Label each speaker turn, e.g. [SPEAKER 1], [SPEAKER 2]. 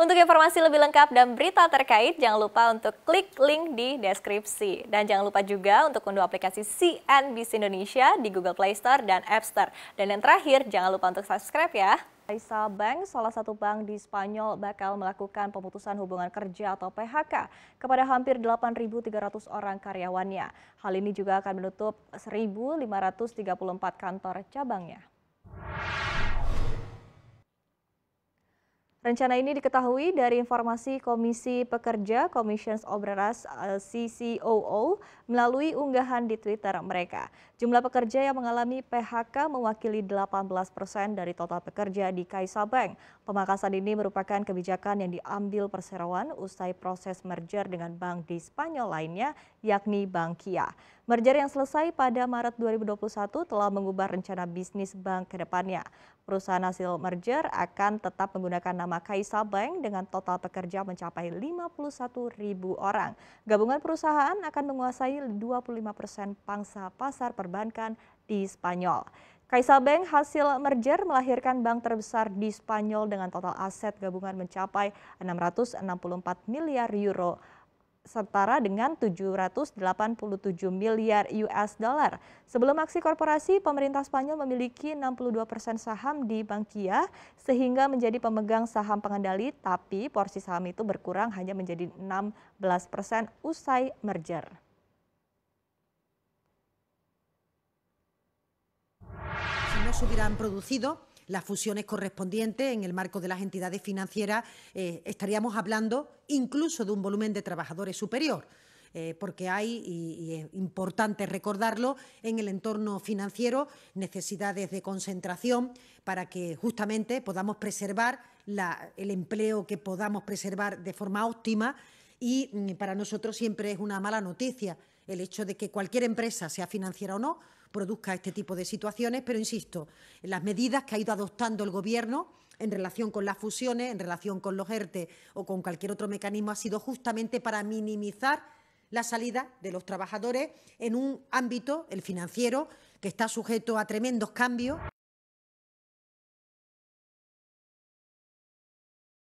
[SPEAKER 1] Untuk informasi lebih lengkap dan berita terkait, jangan lupa untuk klik link di deskripsi. Dan jangan lupa juga untuk unduh aplikasi CNBC Indonesia di Google Play Store dan App Store. Dan yang terakhir, jangan lupa untuk subscribe ya. Caixa Bank, salah satu bank di Spanyol, bakal melakukan pemutusan hubungan kerja atau PHK kepada hampir 8.300 orang karyawannya. Hal ini juga akan menutup 1.534 kantor cabangnya. Rencana ini diketahui dari informasi Komisi Pekerja Commissions Obreras eh, CCOO melalui unggahan di Twitter mereka. Jumlah pekerja yang mengalami PHK mewakili 18 persen dari total pekerja di Bank. Pemangkasan ini merupakan kebijakan yang diambil perseroan usai proses merger dengan bank di Spanyol lainnya yakni Bankia Merger yang selesai pada Maret 2021 telah mengubah rencana bisnis bank ke depannya. Perusahaan hasil merger akan tetap menggunakan nama Kaisa Bank dengan total pekerja mencapai 51 ribu orang. Gabungan perusahaan akan menguasai 25 persen pangsa pasar perbankan di Spanyol. Kaisa Bank hasil merger melahirkan bank terbesar di Spanyol dengan total aset gabungan mencapai 664 miliar euro setara dengan 787 miliar US dollar. Sebelum aksi korporasi, pemerintah Spanyol memiliki 62 persen saham di Bankia sehingga menjadi pemegang saham pengendali, tapi porsi saham itu berkurang hanya menjadi 16 persen usai
[SPEAKER 2] merger. las fusiones correspondientes en el marco de las entidades financieras, eh, estaríamos hablando incluso de un volumen de trabajadores superior. Eh, porque hay, y, es importante recordarlo, en el entorno financiero necesidades de concentración para que justamente podamos preservar el empleo que podamos preservar de forma óptima y mm, para nosotros siempre es una mala noticia el hecho de que cualquier empresa, sea financiera o no, produzca este tipo de situaciones, pero insisto, las medidas que ha ido adoptando el Gobierno en relación con las fusiones, en relación con los ERTE o con cualquier otro mecanismo ha sido justamente para minimizar la salida de los trabajadores en un ámbito, el financiero, que está sujeto a tremendos cambios.